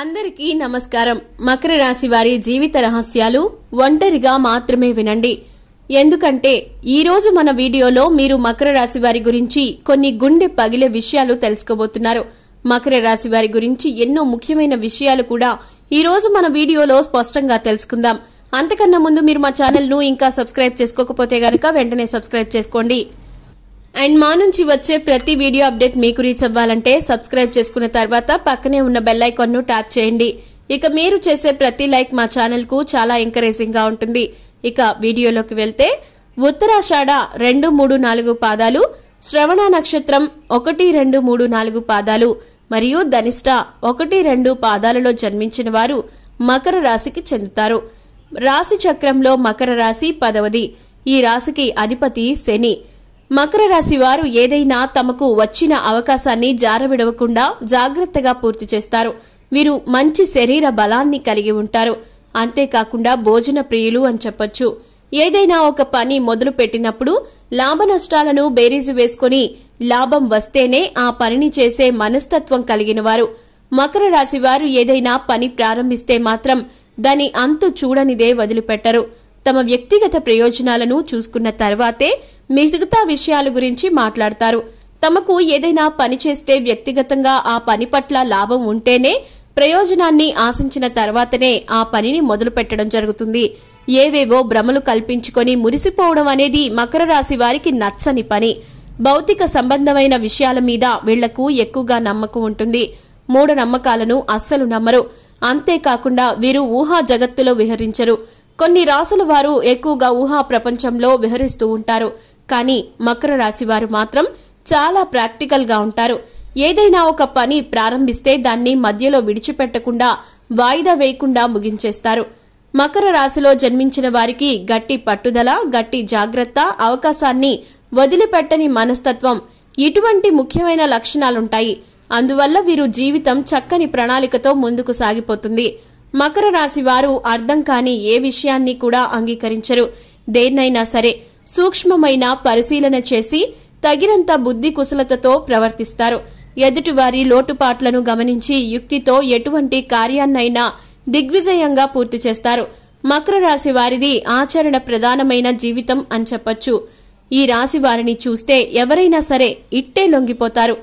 అందరికీ నమస్కారం మకర రాశి వారి జీవిత రహస్యాలు ఒంటరిగా మాత్రమే వినండి ఎందుకంటే ఈరోజు మన వీడియోలో మీరు మకర రాశి వారి గురించి కొన్ని గుండె పగిలే విషయాలు తెలుసుకోబోతున్నారు మకర రాశి వారి గురించి ఎన్నో ముఖ్యమైన విషయాలు కూడా ఈరోజు మన వీడియోలో స్పష్టంగా తెలుసుకుందాం అంతకన్నా ముందు మీరు మా ఛానల్ను ఇంకా సబ్స్క్రైబ్ చేసుకోకపోతే గనక వెంటనే సబ్స్క్రైబ్ చేసుకోండి అండ్ మా నుంచి వచ్చే ప్రతి వీడియో అప్డేట్ మీకు రీచ్ అవ్వాలంటే సబ్స్క్రైబ్ చేసుకున్న తర్వాత పక్కనే ఉన్న బెల్లైకాన్ ను ట్యాప్ చేయండి ఇక మీరు చేసే ప్రతి లైక్ మా కు చాలా ఎంకరేజింగ్గా ఉంటుంది ఇక వీడియోలోకి వెళ్తే ఉత్తరాషాఢ రెండు మూడు నాలుగు పాదాలు శ్రవణ నక్షత్రం ఒకటి రెండు మూడు నాలుగు పాదాలు మరియు ధనిష్ట ఒకటి రెండు పాదాలలో జన్మించిన వారు మకర రాశికి చెందుతారు రాశి చక్రంలో మకర రాశి పదవది ఈ రాశికి అధిపతి శని మకర రాశి వారు ఏదైనా తమకు వచ్చిన అవకాశాన్ని జారవిడవకుండా జాగ్రత్తగా పూర్తి చేస్తారు వీరు మంచి శరీర బలాన్ని కలిగి ఉంటారు అంతేకాకుండా భోజన ప్రియులు అని చెప్పొచ్చు ఏదైనా ఒక పని మొదలు పెట్టినప్పుడు లాభ నష్టాలను బేరీజు వేసుకుని లాభం వస్తేనే ఆ పనిని చేసే మనస్తత్వం కలిగిన వారు మకర రాశి వారు ఏదైనా పని ప్రారంభిస్తే మాత్రం దాని అంతు చూడనిదే వదిలిపెట్టరు తమ వ్యక్తిగత ప్రయోజనాలను చూసుకున్న తర్వాతే మిగతా విషయాల గురించి మాట్లాడతారు తమకు ఏదైనా పని చేస్తే వ్యక్తిగతంగా ఆ పని పట్ల లాభం ఉంటేనే ప్రయోజనాన్ని ఆశించిన తర్వాతనే ఆ పనిని మొదలు పెట్టడం జరుగుతుంది ఏవేవో భ్రమలు కల్పించుకొని మురిసిపోవడం అనేది మకర రాశి వారికి నచ్చని పని భౌతిక సంబంధమైన విషయాల మీద వీళ్లకు ఎక్కువగా నమ్మకం ఉంటుంది మూఢ నమ్మకాలను అస్సలు నమ్మరు అంతేకాకుండా వీరు ఊహా జగత్తులో విహరించరు కొన్ని రాసుల వారు ఎక్కువగా ఊహా ప్రపంచంలో విహరిస్తూ ఉంటారు కానీ మకర రాశి వారు మాత్రం చాలా ప్రాక్టికల్గా ఉంటారు ఏదైనా ఒక పని ప్రారంభిస్తే దాన్ని మధ్యలో విడిచిపెట్టకుండా వాయిదా వేయకుండా ముగించేస్తారు మకర రాశిలో జన్మించిన వారికి గట్టి పట్టుదల గట్టి జాగ్రత్త అవకాశాన్ని వదిలిపెట్టని మనస్తత్వం ఇటువంటి ముఖ్యమైన లక్షణాలుంటాయి అందువల్ల వీరు జీవితం చక్కని ప్రణాళికతో ముందుకు సాగిపోతుంది మకర రాశి వారు అర్థం కాని ఏ విషయాన్ని కూడా అంగీకరించరు దేన్నైనా సరే సూక్ష్మమైన పరిశీలన చేసి తగినంత బుద్ధి కుశలతతో ప్రవర్తిస్తారు ఎదుటివారి లోటుపాట్లను గమనించి యుక్తితో ఎటువంటి కార్యాన్నైనా దిగ్విజయంగా పూర్తి చేస్తారు మకర రాశి వారిది ఆచరణ ప్రధానమైన జీవితం అని చెప్పొచ్చు ఈ రాశి వారిని చూస్తే ఎవరైనా సరే ఇట్టే లొంగిపోతారు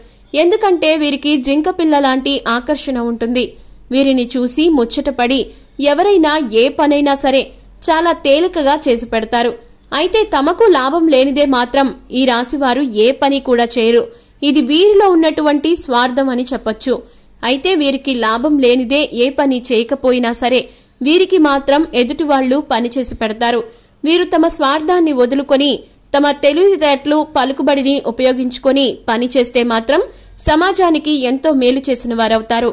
ఎందుకంటే వీరికి జింకపిల్ల లాంటి ఆకర్షణ ఉంటుంది వీరిని చూసి ముచ్చటపడి ఎవరైనా ఏ పనైనా సరే చాలా తేలికగా చేసి పెడతారు అయితే తమకు లాభం లేనిదే మాత్రం ఈ రాశివారు ఏ పని కూడా చేయరు ఇది వీరిలో ఉన్నటువంటి స్వార్థం అని చెప్పొచ్చు అయితే వీరికి లాభం లేనిదే ఏ పని చేయకపోయినా సరే వీరికి మాత్రం ఎదుటి వాళ్ళు పనిచేసి పెడతారు వీరు తమ స్వార్థాన్ని వదులుకొని తమ తెలివితేటలు పలుకుబడిని ఉపయోగించుకొని పనిచేస్తే మాత్రం సమాజానికి ఎంతో మేలు చేసిన వారవుతారు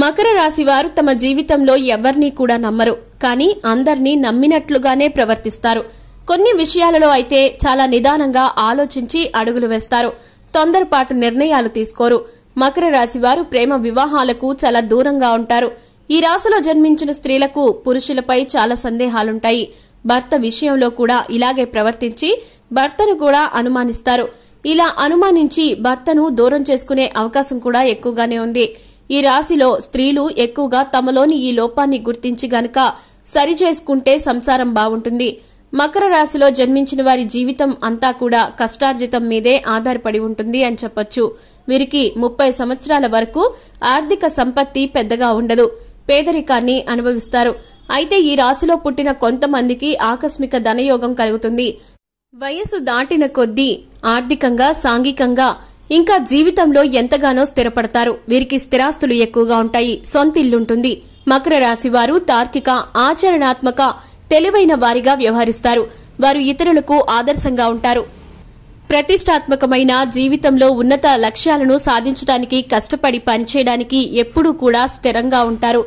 మకర రాశి వారు తమ జీవితంలో ఎవరినీ కూడా నమ్మరు కానీ అందర్నీ నమ్మినట్లుగానే ప్రవర్తిస్తారు కొన్ని విషయాలలో అయితే చాలా నిదానంగా ఆలోచించి అడుగులు వేస్తారు తొందరపాటు నిర్ణయాలు తీసుకోరు మకర రాశి వారు ప్రేమ వివాహాలకు చాలా దూరంగా ఉంటారు ఈ రాశిలో జన్మించిన స్త్రీలకు పురుషులపై చాలా సందేహాలుంటాయి భర్త విషయంలో కూడా ఇలాగే ప్రవర్తించి భర్తను కూడా అనుమానిస్తారు ఇలా అనుమానించి భర్తను దూరం చేసుకునే అవకాశం కూడా ఎక్కువగానే ఉంది ఈ రాశిలో స్త్రీలు ఎక్కువగా తమలోని ఈ లోపాన్ని గుర్తించి గనక సరిచేసుకుంటే సంసారం బాగుంటుంది మకర రాశిలో జన్మించిన వారి జీవితం అంతా కూడా కష్టార్జితం మీదే ఆధారపడి ఉంటుంది అని చెప్పొచ్చు వీరికి ముప్పై సంవత్సరాల వరకు ఆర్థిక సంపత్తి పెద్దగా ఉండదు పేదరికాన్ని అనుభవిస్తారు అయితే ఈ రాశిలో పుట్టిన కొంతమందికి ఆకస్మిక ధనయోగం కలుగుతుంది వయసు దాటిన కొద్దీ ఆర్థికంగా సాంఘికంగా ఇంకా జీవితంలో ఎంతగానో స్థిరపడతారు వీరికి స్థిరాస్తులు ఎక్కువగా ఉంటాయి సొంతిల్లుంటుంది మకర రాశి వారు తార్కిక ఆచరణాత్మక తెలివైన వారిగా వ్యవహరిస్తారు వారు ఇతరులకు ఆదర్శంగా ఉంటారు ప్రతిష్టాత్మకమైన జీవితంలో ఉన్నత లక్ష్యాలను సాధించడానికి కష్టపడి పనిచేయడానికి ఎప్పుడూ కూడా స్థిరంగా ఉంటారు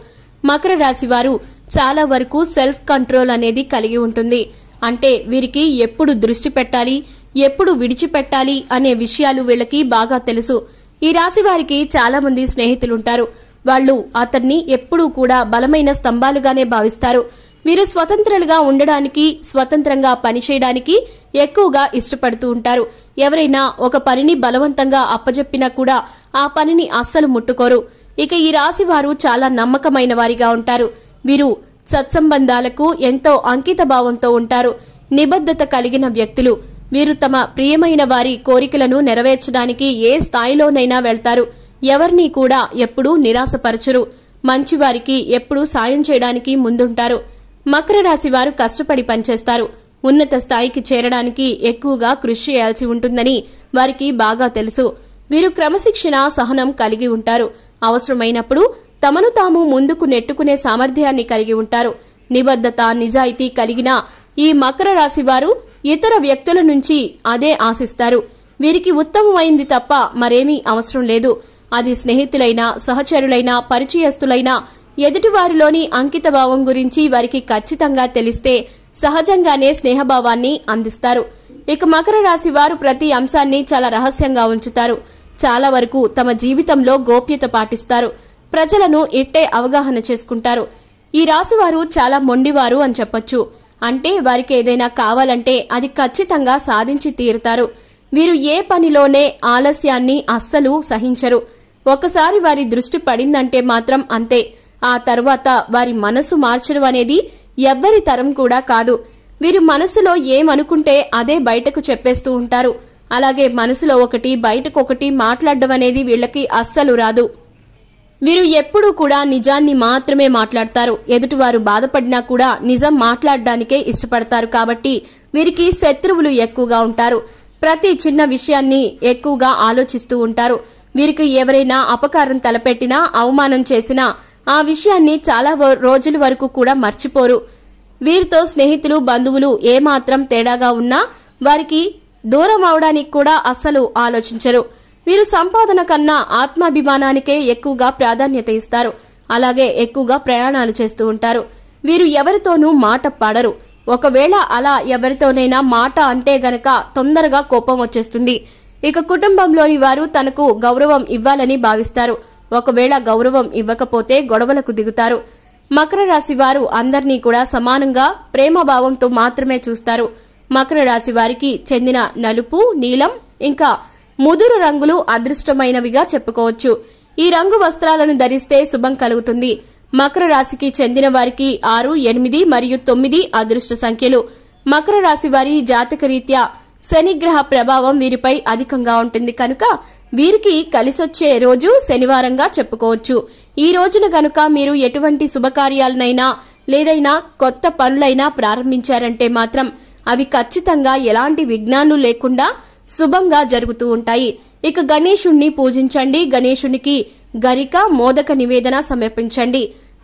మకర రాశి వారు చాలా వరకు సెల్ఫ్ కంట్రోల్ అనేది కలిగి ఉంటుంది అంటే వీరికి ఎప్పుడు దృష్టి పెట్టాలి ఎప్పుడు విడిచిపెట్టాలి అనే విషయాలు వీళ్ళకి బాగా తెలుసు ఈ రాశి వారికి చాలా మంది స్నేహితులుంటారు వాళ్ళు అతన్ని ఎప్పుడూ కూడా బలమైన స్తంభాలుగానే భావిస్తారు వీరు స్వతంత్రులుగా ఉండడానికి స్వతంత్రంగా పనిచేయడానికి ఎక్కువగా ఇష్టపడుతూ ఉంటారు ఎవరైనా ఒక పనిని బలవంతంగా అప్పజెప్పినా కూడా ఆ పనిని అస్సలు ముట్టుకోరు ఇక ఈ రాశి వారు చాలా నమ్మకమైన వారిగా ఉంటారు వీరు సత్సంబంధాలకు ఎంతో అంకిత భావంతో ఉంటారు నిబద్ధత కలిగిన వ్యక్తులు వీరు తమ ప్రియమైన వారి కోరికలను నెరవేర్చడానికి ఏ స్థాయిలోనైనా వెళ్తారు ఎవరిని కూడా ఎప్పుడూ నిరాశపరచరు మంచివారికి ఎప్పుడూ సాయం చేయడానికి ముందుంటారు మకర రాశి వారు కష్టపడి పనిచేస్తారు ఉన్నత స్థాయికి చేరడానికి ఎక్కువగా కృషి చేయాల్సి ఉంటుందని వారికి బాగా తెలుసు వీరు క్రమశిక్షణ సహనం కలిగి ఉంటారు అవసరమైనప్పుడు తమను తాము ముందుకు నెట్టుకునే సామర్థ్యాన్ని కలిగి ఉంటారు నిబద్ధత నిజాయితీ కలిగిన ఈ మకర రాశి వారు ఇతర వ్యక్తుల నుంచి అదే ఆశిస్తారు వీరికి ఉత్తమమైంది తప్ప మరేమీ అవసరం లేదు అది స్నేహితులైనా సహచరులైనా పరిచయస్తులైనా ఎదుటివారిలోని అంకితభావం గురించి వారికి ఖచ్చితంగా తెలిస్తే సహజంగానే స్నేహభావాన్ని అందిస్తారు ఇక మకర రాశి వారు ప్రతి అంశాన్ని చాలా రహస్యంగా ఉంచుతారు చాలా వరకు తమ జీవితంలో గోప్యత పాటిస్తారు ప్రజలను ఇట్టే అవగాహన చేసుకుంటారు ఈ రాశివారు చాలా మొండివారు అని చెప్పొచ్చు అంటే వారికి ఏదైనా కావాలంటే అది ఖచ్చితంగా సాధించి తీరుతారు వీరు ఏ పనిలోనే ఆలస్యాన్ని అస్సలు సహించరు ఒకసారి వారి దృష్టి పడిందంటే మాత్రం అంతే ఆ తర్వాత వారి మనసు మార్చడం అనేది ఎవ్వరి తరం కూడా కాదు వీరు మనసులో ఏమనుకుంటే అదే బయటకు చెప్పేస్తూ ఉంటారు అలాగే మనసులో ఒకటి బయటకొకటి మాట్లాడడం అనేది వీళ్ళకి అస్సలు రాదు వీరు ఎప్పుడూ కూడా నిజాన్ని మాత్రమే మాట్లాడతారు ఎదుటివారు బాధపడినా కూడా నిజం మాట్లాడడానికే ఇష్టపడతారు కాబట్టి వీరికి శత్రువులు ఎక్కువగా ఉంటారు ప్రతి చిన్న విషయాన్ని ఎక్కువగా ఆలోచిస్తూ ఉంటారు వీరికి ఎవరైనా అపకారం తలపెట్టినా అవమానం చేసినా ఆ విషయాన్ని చాలా రోజుల వరకు కూడా మర్చిపోరు వీరితో స్నేహితులు బంధువులు ఏమాత్రం తేడాగా ఉన్నా వారికి దూరం అవడానికి కూడా అస్సలు ఆలోచించరు వీరు సంపాదన కన్నా ఆత్మాభిమానానికే ఎక్కువగా ప్రాధాన్యత ఇస్తారు అలాగే ఎక్కువగా ప్రయాణాలు చేస్తూ ఉంటారు వీరు ఎవరితోనూ మాట పాడరు ఒకవేళ అలా ఎవరితోనైనా మాట అంటే గనక తొందరగా కోపం వచ్చేస్తుంది ఇక కుటుంబంలోని వారు తనకు గౌరవం ఇవ్వాలని భావిస్తారు ఒకవేళ గౌరవం ఇవ్వకపోతే గొడవలకు దిగుతారు మకర రాశి వారు అందరినీ కూడా సమానంగా ప్రేమభావంతో మాత్రమే చూస్తారు మకర రాశి వారికి చెందిన నలుపు నీలం ఇంకా ముదురు రంగులు అదృష్టమైనవిగా చెప్పుకోవచ్చు ఈ రంగు వస్త్రాలను ధరిస్తే శుభం కలుగుతుంది మకర రాశికి చెందిన వారికి ఆరు ఎనిమిది మరియు తొమ్మిది అదృష్ట సంఖ్యలు మకర రాశి వారి జాతక రీత్యా శనిగ్రహ ప్రభావం వీరిపై అధికంగా ఉంటుంది కనుక వీరికి కలిసొచ్చే రోజు శనివారంగా చెప్పుకోవచ్చు ఈ రోజున గనుక మీరు ఎటువంటి శుభకార్యాలనైనా లేదైనా కొత్త పనులైనా ప్రారంభించారంటే మాత్రం అవి ఖచ్చితంగా ఎలాంటి విఘ్నాలు లేకుండా శుభంగా జరుగుతూ ఉంటాయి ఇక గణేశుణ్ణి పూజించండి గణేశునికి గరిక మోదక నివేదన సమర్పించండి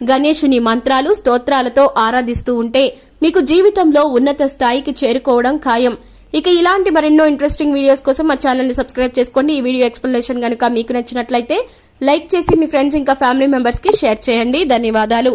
గణేశుని మంత్రాలు స్తోత్రాలతో ఆరాధిస్తూ ఉంటే మీకు జీవితంలో ఉన్నత స్థాయికి చేరుకోవడం ఖాయం ఇక ఇలాంటి మరెన్నో ఇంట్రెస్టింగ్ వీడియోస్ కోసం మా ఛానల్ని సబ్స్క్రైబ్ చేసుకోండి ఈ వీడియో ఎక్స్ప్లెనేషన్ కనుక మీకు నచ్చినట్లయితే లైక్ చేసి మీ ఫ్రెండ్స్ ఇంకా ఫ్యామిలీ మెంబర్స్కి షేర్ చేయండి ధన్యవాదాలు